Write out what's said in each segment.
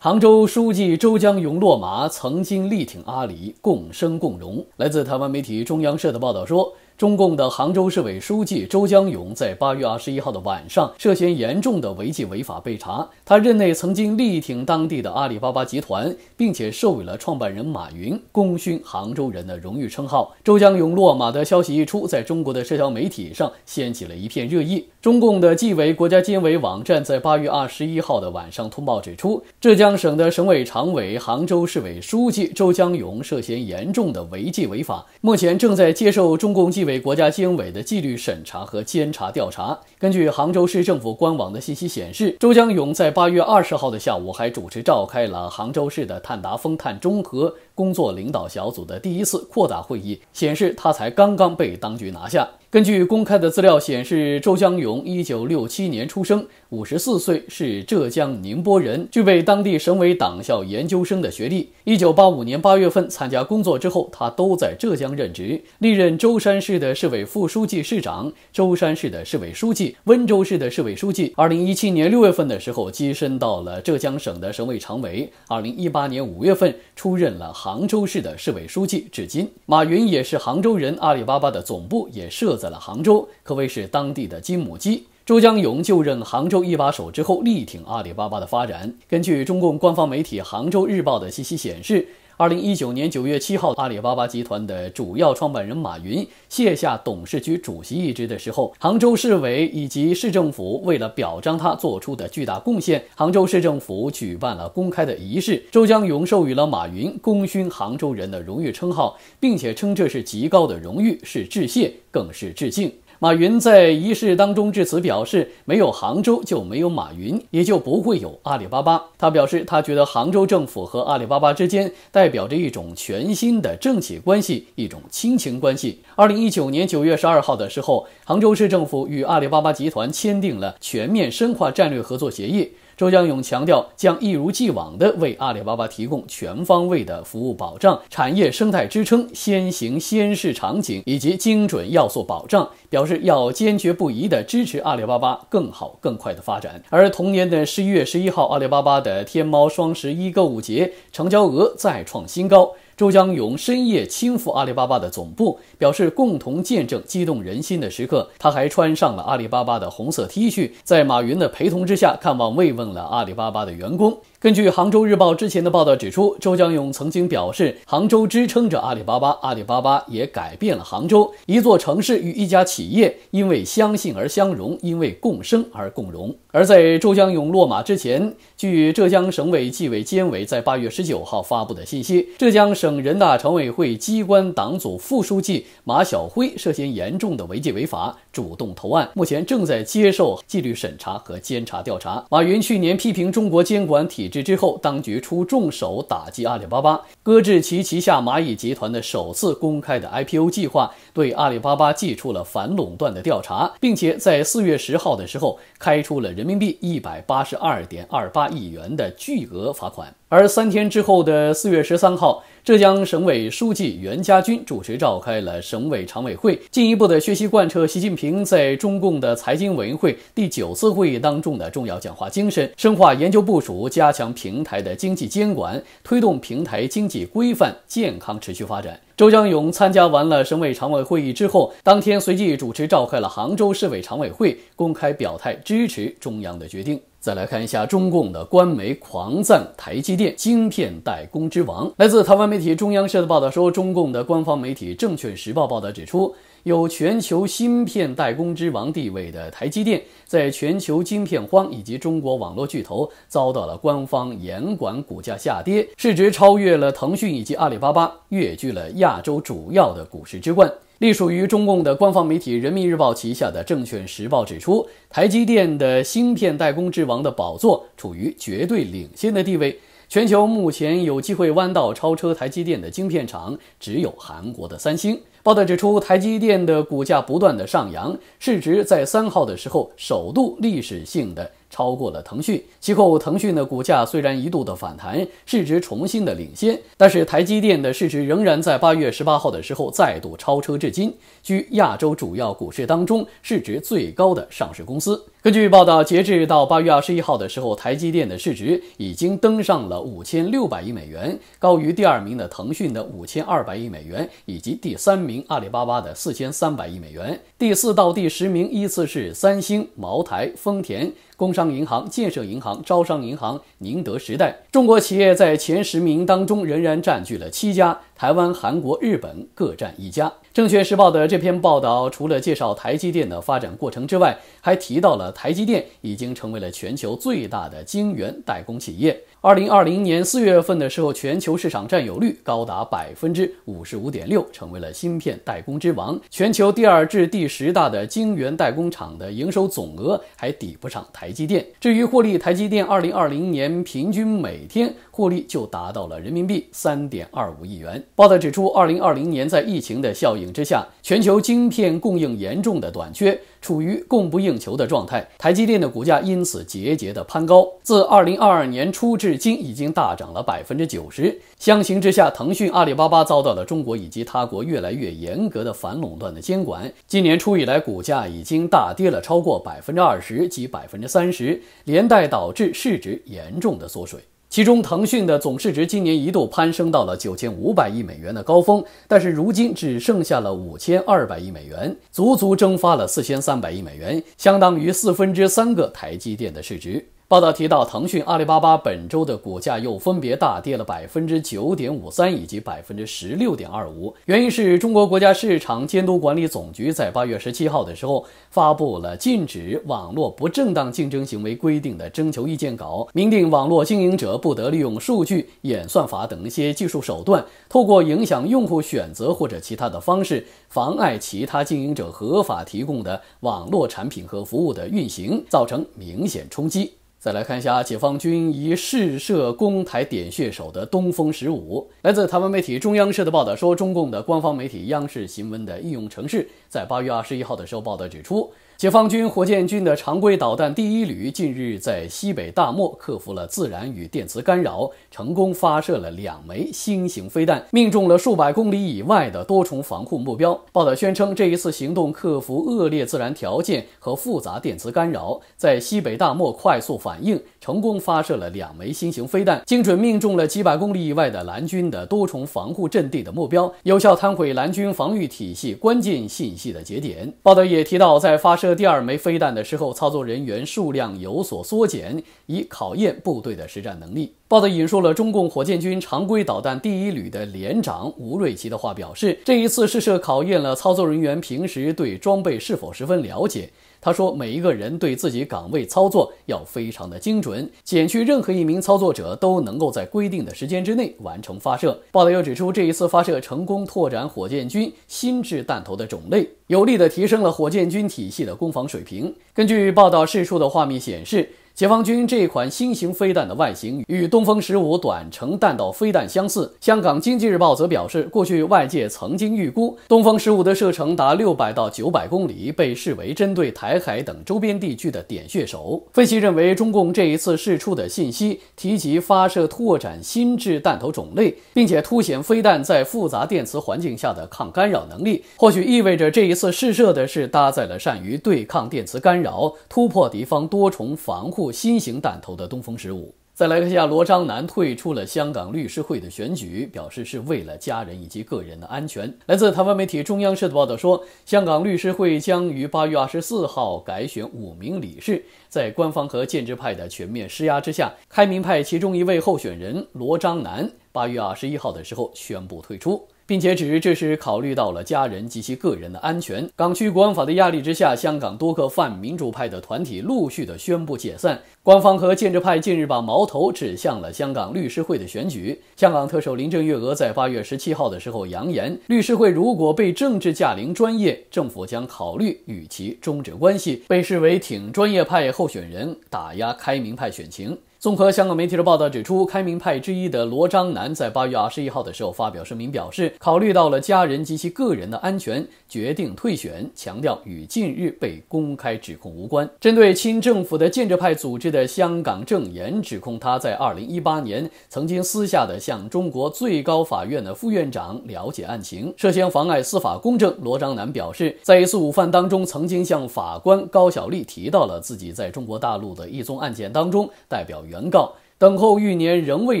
杭州书记周江勇落马，曾经力挺阿里，共生共荣。来自台湾媒体中央社的报道说。中共的杭州市委书记周江勇在八月二十一号的晚上涉嫌严重的违纪违法被查。他任内曾经力挺当地的阿里巴巴集团，并且授予了创办人马云“功勋杭州人”的荣誉称号。周江勇落马的消息一出，在中国的社交媒体上掀起了一片热议。中共的纪委国家监委网站在八月二十一号的晚上通报指出，浙江省的省委常委、杭州市委书记周江勇涉嫌严重的违纪违法，目前正在接受中共纪。为国家监委的纪律审查和监察调查。根据杭州市政府官网的信息显示，周江勇在八月二十号的下午还主持召开了杭州市的碳达峰碳中和。工作领导小组的第一次扩大会议显示，他才刚刚被当局拿下。根据公开的资料显示，周江勇一九六七年出生，五十四岁，是浙江宁波人，具备当地省委党校研究生的学历。一九八五年八月份参加工作之后，他都在浙江任职，历任舟山市的市委副书记、市长，舟山市的市委书记，温州市的市委书记。二零一七年六月份的时候，跻身到了浙江省的省委常委。二零一八年五月份，出任了杭。杭州市的市委书记，至今，马云也是杭州人，阿里巴巴的总部也设在了杭州，可谓是当地的金母鸡。周江勇就任杭州一把手之后，力挺阿里巴巴的发展。根据中共官方媒体《杭州日报》的信息显示。二零一九年九月七号，阿里巴巴集团的主要创办人马云卸下董事局主席一职的时候，杭州市委以及市政府为了表彰他做出的巨大贡献，杭州市政府举办了公开的仪式，周江勇授予了马云“功勋杭州人”的荣誉称号，并且称这是极高的荣誉，是致谢，更是致敬。马云在仪式当中致辞表示：“没有杭州就没有马云，也就不会有阿里巴巴。”他表示，他觉得杭州政府和阿里巴巴之间代表着一种全新的政企关系，一种亲情关系。二零一九年九月十二号的时候，杭州市政府与阿里巴巴集团签订了全面深化战略合作协议。周江勇强调，将一如既往地为阿里巴巴提供全方位的服务保障、产业生态支撑、先行先试场景以及精准要素保障，表示要坚决不移地支持阿里巴巴更好更快的发展。而同年的十一月十一号，阿里巴巴的天猫双十一购物节成交额再创新高。周江勇深夜亲赴阿里巴巴的总部，表示共同见证激动人心的时刻。他还穿上了阿里巴巴的红色 T 恤，在马云的陪同之下，看望慰问了阿里巴巴的员工。根据《杭州日报》之前的报道指出，周江勇曾经表示：“杭州支撑着阿里巴巴，阿里巴巴也改变了杭州。一座城市与一家企业，因为相信而相融，因为共生而共荣。”而在周江勇落马之前，据浙江省委纪委监委在八月十九号发布的信息，浙江省人大常委会机关党组副书记马晓辉涉嫌严重的违纪违法，主动投案，目前正在接受纪律审查和监察调查。马云去年批评中国监管体。之后，当局出重手打击阿里巴巴，搁置其旗下蚂蚁集团的首次公开的 IPO 计划，对阿里巴巴寄出了反垄断的调查，并且在四月十号的时候开出了人民币一百八十二点二八亿元的巨额罚款。而三天之后的四月十三号，浙江省委书记袁家军主持召开了省委常委会，进一步的学习贯彻习近平在中共的财经委员会第九次会议当中的重要讲话精神，深化研究部署，加强。将平台的经济监管，推动平台经济规范、健康、持续发展。周江勇参加完了省委常委会议之后，当天随即主持召开了杭州市委常委会，公开表态支持中央的决定。再来看一下中共的官媒狂赞台积电晶片代工之王。来自台湾媒体中央社的报道说，中共的官方媒体《证券时报》报道指出。有全球芯片代工之王地位的台积电，在全球晶片荒以及中国网络巨头遭到了官方严管，股价下跌，市值超越了腾讯以及阿里巴巴，跃居了亚洲主要的股市之冠。隶属于中共的官方媒体《人民日报》旗下的《证券时报》指出，台积电的芯片代工之王的宝座处于绝对领先的地位。全球目前有机会弯道超车台积电的晶片厂，只有韩国的三星。报道指出，台积电的股价不断的上扬，市值在三号的时候首度历史性的超过了腾讯。其后，腾讯的股价虽然一度的反弹，市值重新的领先，但是台积电的市值仍然在八月十八号的时候再度超车，至今居亚洲主要股市当中市值最高的上市公司。据报道，截至到八月二十一号的时候，台积电的市值已经登上了五千六百亿美元，高于第二名的腾讯的五千二百亿美元，以及第三名阿里巴巴的四千三百亿美元。第四到第十名依次是三星、茅台、丰田、工商银行、建设银行、招商银行、宁德时代。中国企业在前十名当中仍然占据了七家。台湾、韩国、日本各占一家。《证券时报》的这篇报道，除了介绍台积电的发展过程之外，还提到了台积电已经成为了全球最大的晶圆代工企业。二零二零年四月份的时候，全球市场占有率高达百分之五十五点六，成为了芯片代工之王。全球第二至第十大的晶圆代工厂的营收总额还抵不上台积电。至于获利，台积电二零二零年平均每天获利就达到了人民币三点二五亿元。报道指出，二零二零年在疫情的效应之下，全球晶片供应严重的短缺。处于供不应求的状态，台积电的股价因此节节的攀高，自二零二二年初至今已经大涨了百分之九十。相形之下，腾讯、阿里巴巴遭到了中国以及他国越来越严格的反垄断的监管，今年初以来股价已经大跌了超过百分之二十及百分之三十，连带导致市值严重的缩水。其中，腾讯的总市值今年一度攀升到了九千五百亿美元的高峰，但是如今只剩下了五千二百亿美元，足足蒸发了四千三百亿美元，相当于四分之三个台积电的市值。报道提到，腾讯、阿里巴巴本周的股价又分别大跌了百分之九点五三以及百分之十六点二五。原因是中国国家市场监督管理总局在八月十七号的时候发布了禁止网络不正当竞争行为规定的征求意见稿，明定网络经营者不得利用数据演算法等一些技术手段，透过影响用户选择或者其他的方式，妨碍其他经营者合法提供的网络产品和服务的运行，造成明显冲击。再来看一下解放军以试射攻台点穴手的东风十五。来自台湾媒体中央社的报道说，中共的官方媒体央视新闻的应用城市在八月二十一号的时候报道指出。解放军火箭军的常规导弹第一旅近日在西北大漠克服了自然与电磁干扰，成功发射了两枚新型飞弹，命中了数百公里以外的多重防护目标。报道宣称，这一次行动克服恶劣自然条件和复杂电磁干扰，在西北大漠快速反应，成功发射了两枚新型飞弹，精准命中了几百公里以外的蓝军的多重防护阵地的目标，有效瘫痪蓝军防御体系关键信息的节点。报道也提到，在发射。射第二枚飞弹的时候，操作人员数量有所缩减，以考验部队的实战能力。报道引述了中共火箭军常规导弹第一旅的连长吴瑞奇的话，表示这一次试射考验了操作人员平时对装备是否十分了解。他说：“每一个人对自己岗位操作要非常的精准，减去任何一名操作者都能够在规定的时间之内完成发射。”报道又指出，这一次发射成功，拓展火箭军新制弹头的种类，有力地提升了火箭军体系的攻防水平。根据报道释出的画面显示。解放军这款新型飞弹的外形与东风十五短程弹道飞弹相似。香港经济日报则表示，过去外界曾经预估东风十五的射程达六百到九百公里，被视为针对台海等周边地区的“点穴手”。分析认为，中共这一次试出的信息提及发射拓展新制弹头种类，并且凸显飞弹在复杂电磁环境下的抗干扰能力，或许意味着这一次试射的是搭载了善于对抗电磁干扰、突破敌方多重防护。新型弹头的东风十五。再来一下，罗章南退出了香港律师会的选举，表示是为了家人以及个人的安全。来自台湾媒体中央社的报道说，香港律师会将于八月二十四号改选五名理事。在官方和建制派的全面施压之下，开明派其中一位候选人罗章南，八月二十一号的时候宣布退出。并且指这是考虑到了家人及其个人的安全。港区国安法的压力之下，香港多个泛民主派的团体陆续的宣布解散。官方和建制派近日把矛头指向了香港律师会的选举。香港特首林郑月娥在八月十七号的时候扬言，律师会如果被政治驾龄专业，政府将考虑与其终止关系，被视为挺专业派候选人打压开明派选情。综合香港媒体的报道指出，开明派之一的罗章南在八月二十一号的时候发表声明，表示考虑到了家人及其个人的安全，决定退选，强调与近日被公开指控无关。针对亲政府的建制派组织的《香港证言》指控他在二零一八年曾经私下的向中国最高法院的副院长了解案情，涉嫌妨碍司法公正。罗章南表示，在一次午饭当中，曾经向法官高晓丽提到了自己在中国大陆的一宗案件当中代表。原告等候逾年仍未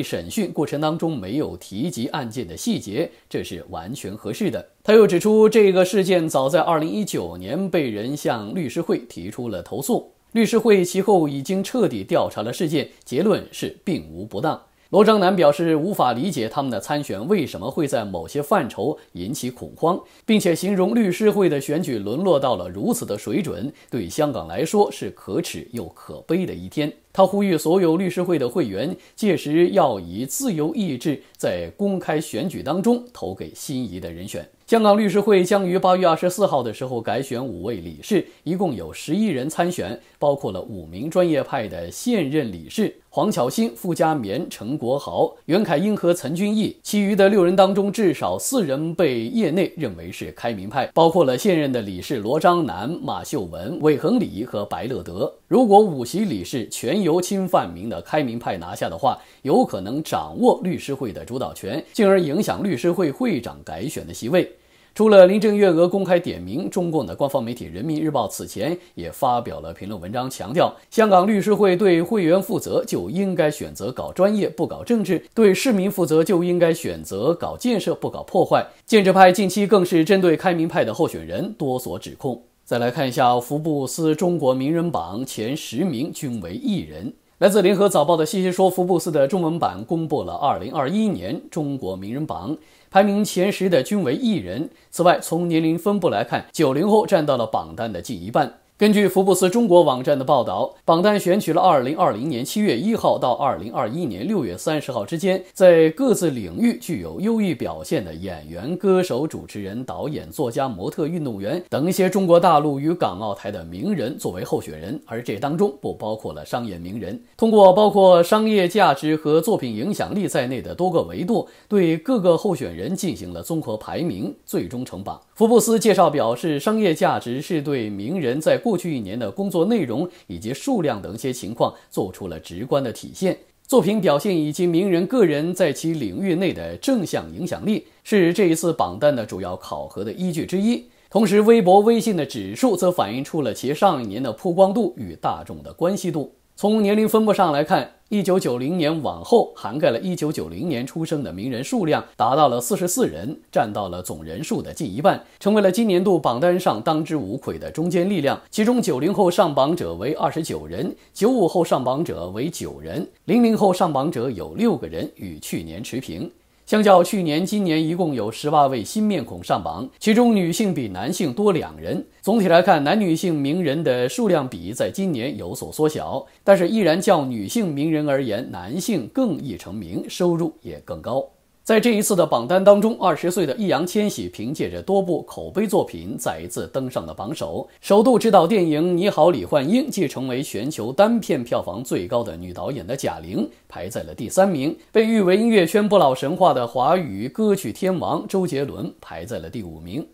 审讯，过程当中没有提及案件的细节，这是完全合适的。他又指出，这个事件早在2019年被人向律师会提出了投诉，律师会其后已经彻底调查了事件，结论是并无不当。罗章南表示无法理解他们的参选为什么会在某些范畴引起恐慌，并且形容律师会的选举沦落到了如此的水准，对香港来说是可耻又可悲的一天。他呼吁所有律师会的会员，届时要以自由意志在公开选举当中投给心仪的人选。香港律师会将于八月二十四号的时候改选五位理事，一共有十一人参选，包括了五名专业派的现任理事。黄巧欣、傅家棉、陈国豪、袁凯英和岑君义，其余的六人当中至少四人被业内认为是开明派，包括了现任的理事罗章南、马秀文、韦恒礼和白乐德。如果五席理事全由亲犯明的开明派拿下的话，有可能掌握律师会的主导权，进而影响律师会会长改选的席位。除了林郑月娥公开点名中共的官方媒体《人民日报》此前也发表了评论文章，强调香港律师会对会员负责，就应该选择搞专业不搞政治；对市民负责，就应该选择搞建设不搞破坏。建制派近期更是针对开明派的候选人多所指控。再来看一下《福布斯》中国名人榜前十名均为艺人。来自《联合早报》的信息说，《福布斯》的中文版公布了2021年中国名人榜。排名前十的均为艺人。此外，从年龄分布来看，九零后占到了榜单的近一半。根据福布斯中国网站的报道，榜单选取了2020年7月1号到2021年6月30号之间，在各自领域具有优异表现的演员、歌手、主持人、导演、作家、模特、运动员等一些中国大陆与港澳台的名人作为候选人，而这当中不包括了商业名人。通过包括商业价值和作品影响力在内的多个维度，对各个候选人进行了综合排名，最终成榜。福布斯介绍表示，商业价值是对名人在。过去一年的工作内容以及数量等一些情况做出了直观的体现。作品表现以及名人个人在其领域内的正向影响力是这一次榜单的主要考核的依据之一。同时，微博、微信的指数则反映出了其上一年的曝光度与大众的关系度。从年龄分布上来看，一九九零年往后涵盖了一九九零年出生的名人数量达到了四十四人，占到了总人数的近一半，成为了今年度榜单上当之无愧的中坚力量。其中，九零后上榜者为二十九人，九五后上榜者为九人，零零后上榜者有六个人，与去年持平。相较去年，今年一共有十八位新面孔上榜，其中女性比男性多两人。总体来看，男女性名人的数量比在今年有所缩小，但是依然较女性名人而言，男性更易成名，收入也更高。在这一次的榜单当中，二十岁的易烊千玺凭借着多部口碑作品，再一次登上了榜首。首度执导电影《你好，李焕英》，即成为全球单片票房最高的女导演的贾玲排在了第三名。被誉为音乐圈不老神话的华语歌曲天王周杰伦排在了第五名。